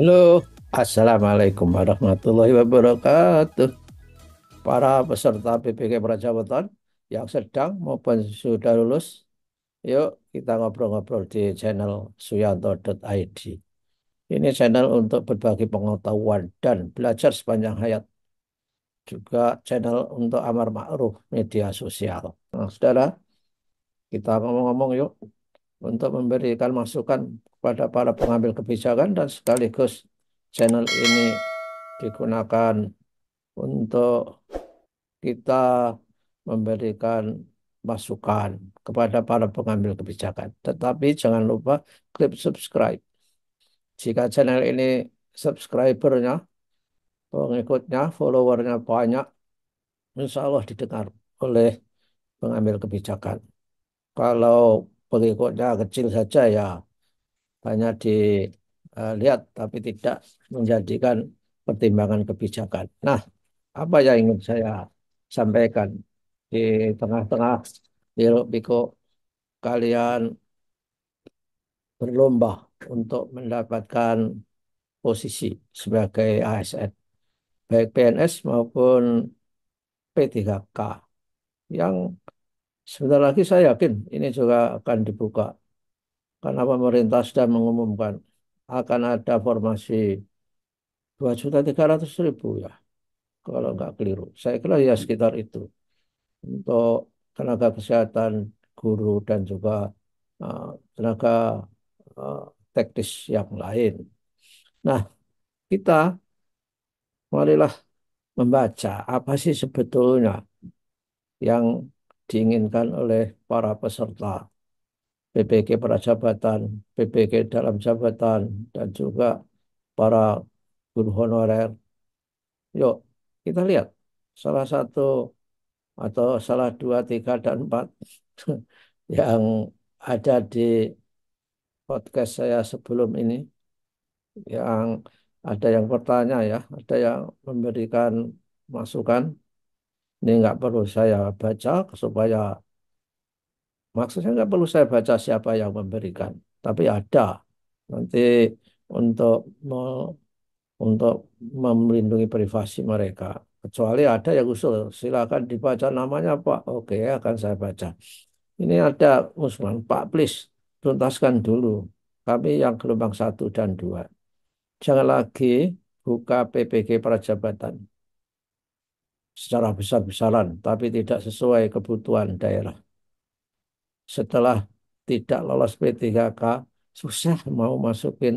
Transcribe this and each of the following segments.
Halo, Assalamualaikum warahmatullahi wabarakatuh. Para peserta PPK Prajabatan yang sedang maupun sudah lulus, yuk kita ngobrol-ngobrol di channel suyanto.id. Ini channel untuk berbagi pengetahuan dan belajar sepanjang hayat. Juga channel untuk amar ma'ruf media sosial. Nah, saudara, kita ngomong-ngomong yuk untuk memberikan masukan kepada para pengambil kebijakan dan sekaligus channel ini digunakan untuk kita memberikan masukan kepada para pengambil kebijakan. Tetapi jangan lupa klik subscribe. Jika channel ini subscribernya, pengikutnya, followernya banyak, insya Allah didengar oleh pengambil kebijakan. Kalau pengikutnya kecil saja ya banyak dilihat eh, tapi tidak menjadikan pertimbangan kebijakan. Nah, apa yang ingin saya sampaikan di tengah-tengah hiruk pikuk kalian berlomba untuk mendapatkan posisi sebagai ASN baik PNS maupun P3K yang Sebentar lagi saya yakin ini juga akan dibuka. Karena pemerintah sudah mengumumkan akan ada formasi 2.300.000 ya. Kalau nggak keliru. Saya kira ya sekitar itu. Untuk tenaga kesehatan, guru, dan juga uh, tenaga uh, teknis yang lain. Nah, kita marilah membaca apa sih sebetulnya yang diinginkan oleh para peserta. PPG para jabatan, PPG dalam jabatan, dan juga para guru honorer. Yuk, kita lihat salah satu atau salah dua, tiga, dan empat yang ada di podcast saya sebelum ini. Yang ada yang bertanya ya, ada yang memberikan masukan. Ini nggak perlu saya baca supaya maksudnya nggak perlu saya baca siapa yang memberikan, tapi ada nanti untuk me, untuk melindungi privasi mereka. Kecuali ada yang usul, silakan dibaca namanya Pak. Oke, akan saya baca. Ini ada usulan Pak, please tuntaskan dulu kami yang gelombang satu dan dua. Jangan lagi buka PPG jabatan secara besar-besaran, tapi tidak sesuai kebutuhan daerah. Setelah tidak lolos P3K, susah mau masukin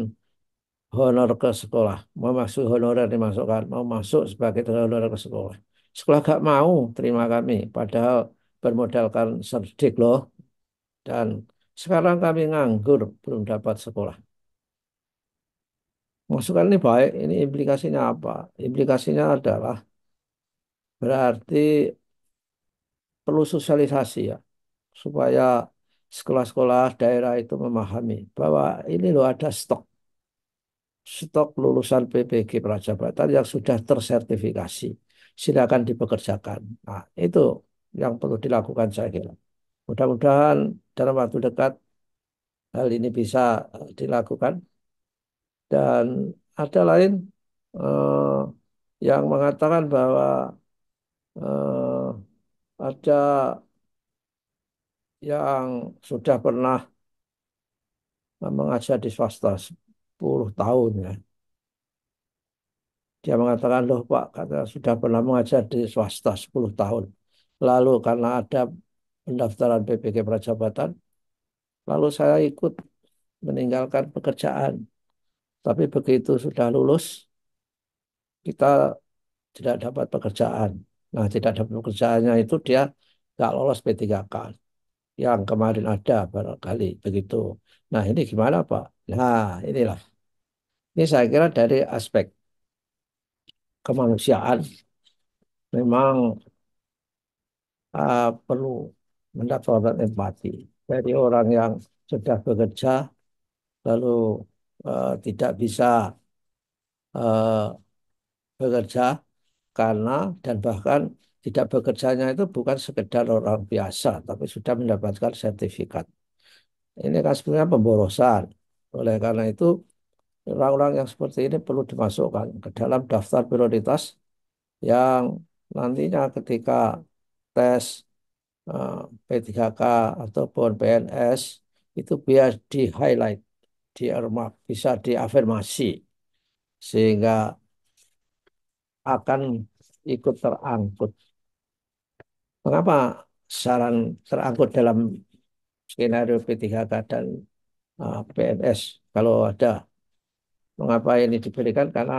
honor ke sekolah. Mau masuk honorer dimasukkan, mau masuk sebagai honorer ke sekolah. Sekolah gak mau terima kami, padahal bermodalkan serdik loh. Dan sekarang kami nganggur, belum dapat sekolah. Masukan ini baik, ini implikasinya apa? Implikasinya adalah Berarti perlu sosialisasi ya, supaya sekolah-sekolah daerah itu memahami bahwa ini loh ada stok stok lulusan PPG Prajabatan yang sudah tersertifikasi. Silakan dipekerjakan. Nah, itu yang perlu dilakukan saya kira. Mudah-mudahan dalam waktu dekat hal ini bisa eh, dilakukan. Dan ada lain eh, yang mengatakan bahwa eh, ada yang sudah pernah mengajar di swasta 10 tahun ya. Dia mengatakan, loh Pak, kata sudah pernah mengajar di swasta 10 tahun. Lalu karena ada pendaftaran PPG Prajabatan, lalu saya ikut meninggalkan pekerjaan. Tapi begitu sudah lulus, kita tidak dapat pekerjaan. Nah, tidak ada pekerjaannya itu dia nggak lolos P3K yang kemarin ada barangkali begitu. Nah, ini gimana Pak? Nah, inilah. Ini saya kira dari aspek kemanusiaan memang uh, perlu mendapatkan empati dari orang yang sudah bekerja lalu uh, tidak bisa uh, bekerja karena dan bahkan tidak bekerjanya itu bukan sekedar orang biasa, tapi sudah mendapatkan sertifikat. Ini kan sebenarnya pemborosan. Oleh karena itu, orang-orang yang seperti ini perlu dimasukkan ke dalam daftar prioritas yang nantinya ketika tes eh, P3K ataupun PNS itu biar di highlight, di bisa diafirmasi sehingga akan ikut terangkut. Mengapa saran terangkut dalam skenario P3K dan eh, PNS kalau ada? Mengapa ini diberikan? Karena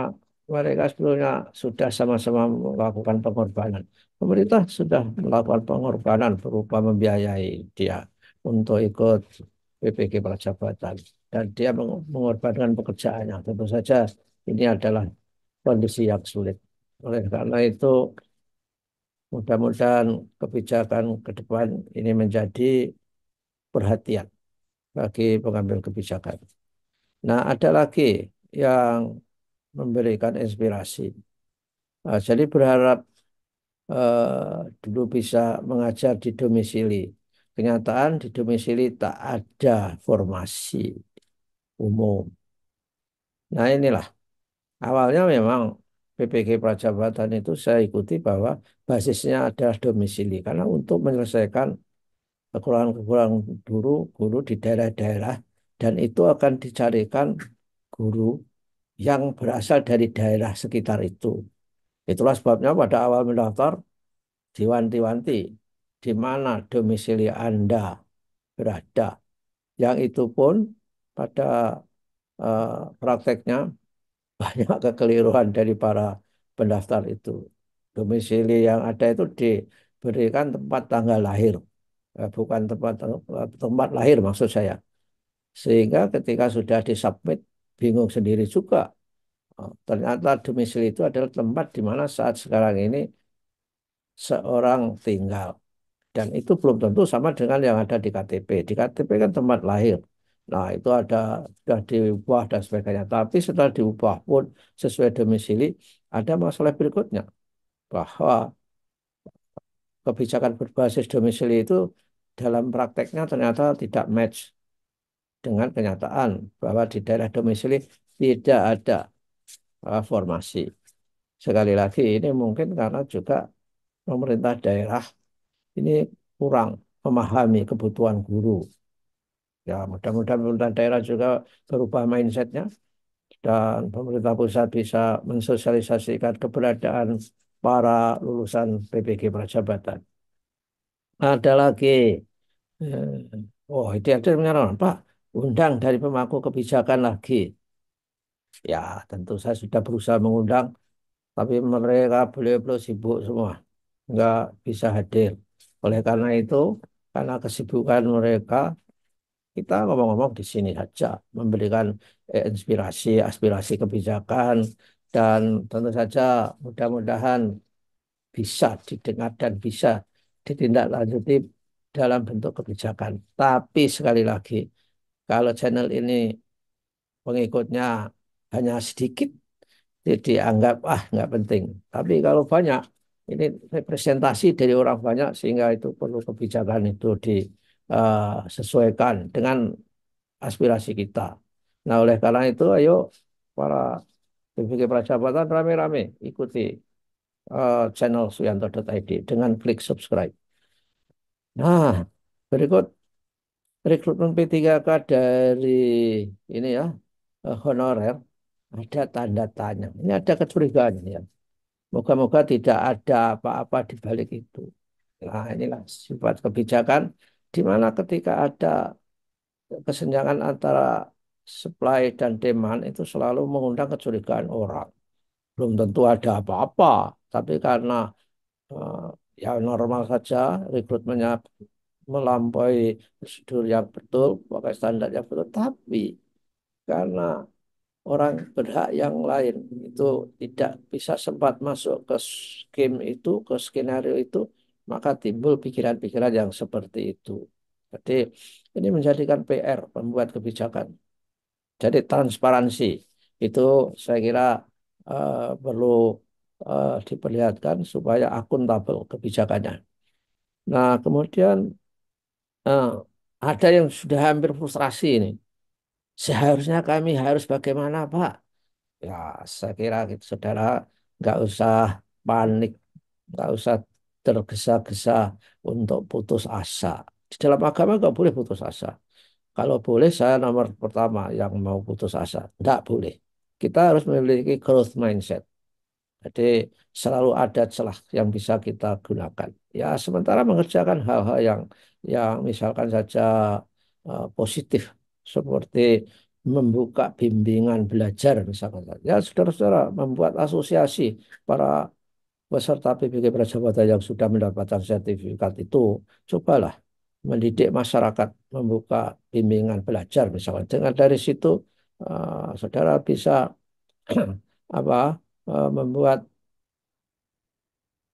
mereka sebelumnya sudah sama-sama melakukan pengorbanan. Pemerintah sudah melakukan pengorbanan berupa membiayai dia untuk ikut PPG Prajabatan dan dia mengorbankan pekerjaannya. Tentu saja ini adalah kondisi yang sulit. Oleh karena itu, mudah-mudahan kebijakan ke depan ini menjadi perhatian bagi pengambil kebijakan. Nah, ada lagi yang memberikan inspirasi. Nah, jadi berharap eh, dulu bisa mengajar di domisili. Kenyataan di domisili tak ada formasi umum. Nah inilah, awalnya memang PPG Prajabatan itu saya ikuti bahwa basisnya adalah domisili karena untuk menyelesaikan kekurangan-kekurangan guru guru di daerah-daerah dan itu akan dicarikan guru yang berasal dari daerah sekitar itu. Itulah sebabnya pada awal mendaftar diwanti-wanti di mana domisili Anda berada. Yang itu pun pada uh, prakteknya banyak kekeliruan dari para pendaftar itu. Domisili yang ada itu diberikan tempat tanggal lahir, eh, bukan tempat eh, tempat lahir maksud saya. Sehingga ketika sudah disubmit bingung sendiri juga. Oh, ternyata domisili itu adalah tempat di mana saat sekarang ini seorang tinggal. Dan itu belum tentu sama dengan yang ada di KTP. Di KTP kan tempat lahir. Nah, itu ada sudah diubah dan sebagainya. Tapi setelah diubah pun sesuai domisili ada masalah berikutnya bahwa kebijakan berbasis domisili itu dalam prakteknya ternyata tidak match dengan kenyataan bahwa di daerah domisili tidak ada uh, formasi. Sekali lagi ini mungkin karena juga pemerintah daerah ini kurang memahami kebutuhan guru Ya mudah-mudahan pemerintah daerah juga berubah mindsetnya dan pemerintah pusat bisa mensosialisasikan keberadaan para lulusan PPG Prajabatan. Ada lagi, eh, oh itu ada mengatakan Pak, undang dari pemangku kebijakan lagi. Ya tentu saya sudah berusaha mengundang, tapi mereka beliau-beliau sibuk semua, nggak bisa hadir. Oleh karena itu, karena kesibukan mereka, kita ngomong-ngomong di sini saja, memberikan eh, inspirasi, aspirasi kebijakan, dan tentu saja mudah-mudahan bisa didengar dan bisa ditindaklanjuti dalam bentuk kebijakan. Tapi sekali lagi, kalau channel ini pengikutnya hanya sedikit, dianggap ah nggak penting. Tapi kalau banyak, ini representasi dari orang banyak sehingga itu perlu kebijakan itu di Eh, sesuaikan dengan aspirasi kita. Nah oleh karena itu ayo para berbagai perjabatan rame-rame ikuti uh, channel suyanto.id dengan klik subscribe. Nah berikut rekrutmen P3K dari ini ya eh, honorer ada tanda tanya. Ini ada kecurigaan ya. Moga-moga tidak ada apa-apa di balik itu. Nah inilah sifat kebijakan di mana ketika ada kesenjangan antara supply dan demand itu selalu mengundang kecurigaan orang. Belum tentu ada apa-apa, tapi karena uh, ya normal saja rekrutmennya melampaui prosedur yang betul, pakai standar yang betul, tapi karena orang berhak yang lain itu tidak bisa sempat masuk ke game itu, ke skenario itu, maka timbul pikiran-pikiran yang seperti itu. Jadi ini menjadikan PR pembuat kebijakan. Jadi transparansi itu saya kira uh, perlu uh, diperlihatkan supaya akuntabel kebijakannya. Nah kemudian uh, ada yang sudah hampir frustrasi ini. Seharusnya kami harus bagaimana Pak? Ya saya kira gitu, saudara nggak usah panik, nggak usah tergesa-gesa untuk putus asa. Di dalam agama nggak boleh putus asa. Kalau boleh saya nomor pertama yang mau putus asa. Nggak boleh. Kita harus memiliki growth mindset. Jadi selalu ada celah yang bisa kita gunakan. Ya sementara mengerjakan hal-hal yang yang misalkan saja uh, positif seperti membuka bimbingan belajar misalkan. Ya saudara-saudara membuat asosiasi para peserta PPK Prajabata yang sudah mendapatkan sertifikat itu, cobalah mendidik masyarakat membuka bimbingan belajar misalnya. Dengan dari situ uh, saudara bisa apa uh, membuat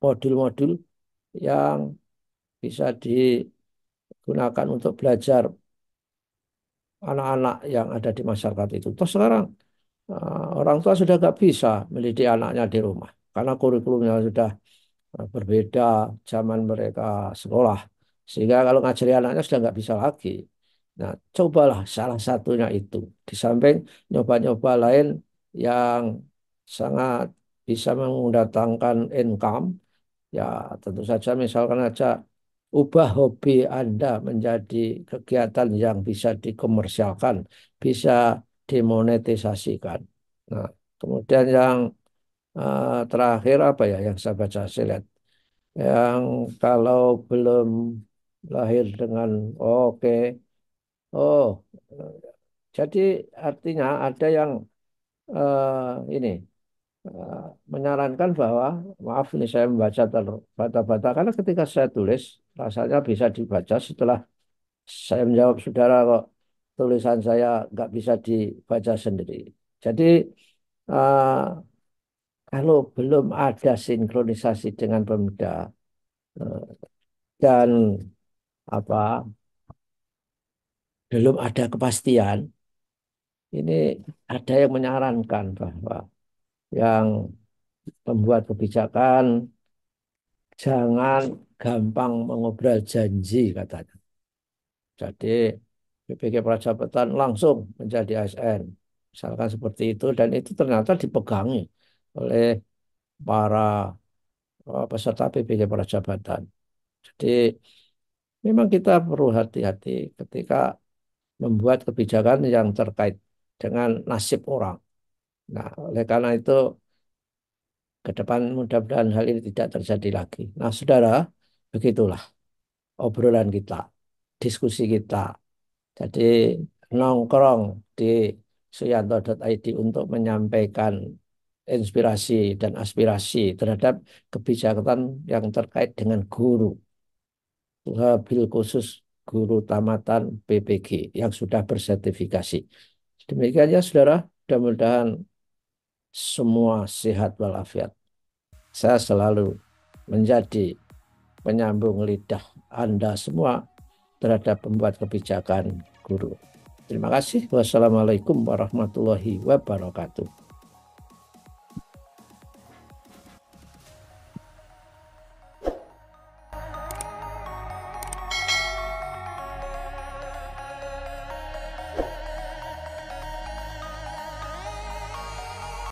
modul-modul yang bisa digunakan untuk belajar anak-anak yang ada di masyarakat itu. Terus sekarang uh, orang tua sudah nggak bisa mendidik anaknya di rumah karena kurikulumnya sudah eh, berbeda zaman mereka sekolah sehingga kalau ngajari anaknya sudah nggak bisa lagi nah cobalah salah satunya itu di samping nyoba-nyoba lain yang sangat bisa mendatangkan income ya tentu saja misalkan aja ubah hobi Anda menjadi kegiatan yang bisa dikomersialkan, bisa dimonetisasikan. Nah, kemudian yang uh, terakhir apa ya yang saya baca saya lihat yang kalau belum lahir dengan oh, oke okay. oh jadi artinya ada yang uh, ini eh, menyarankan bahwa maaf ini saya membaca terbata-bata karena ketika saya tulis rasanya bisa dibaca setelah saya menjawab saudara kok tulisan saya nggak bisa dibaca sendiri jadi uh, kalau belum ada sinkronisasi dengan Pemda eh, dan apa belum ada kepastian ini ada yang menyarankan bahwa yang membuat kebijakan jangan gampang mengobrol janji katanya. Jadi PPG Prajabatan langsung menjadi ASN. Misalkan seperti itu dan itu ternyata dipegangi oleh para eh, peserta PPG para jabatan. Jadi memang kita perlu hati-hati ketika membuat kebijakan yang terkait dengan nasib orang. Nah, oleh karena itu ke depan mudah-mudahan hal ini tidak terjadi lagi. Nah, saudara, begitulah obrolan kita, diskusi kita. Jadi nongkrong di suyanto.id untuk menyampaikan inspirasi dan aspirasi terhadap kebijakan yang terkait dengan guru. Bil khusus guru tamatan PPG yang sudah bersertifikasi. Demikian ya saudara, mudah-mudahan semua sehat walafiat. Saya selalu menjadi penyambung lidah Anda semua terhadap pembuat kebijakan guru. Terima kasih. Wassalamualaikum warahmatullahi wabarakatuh.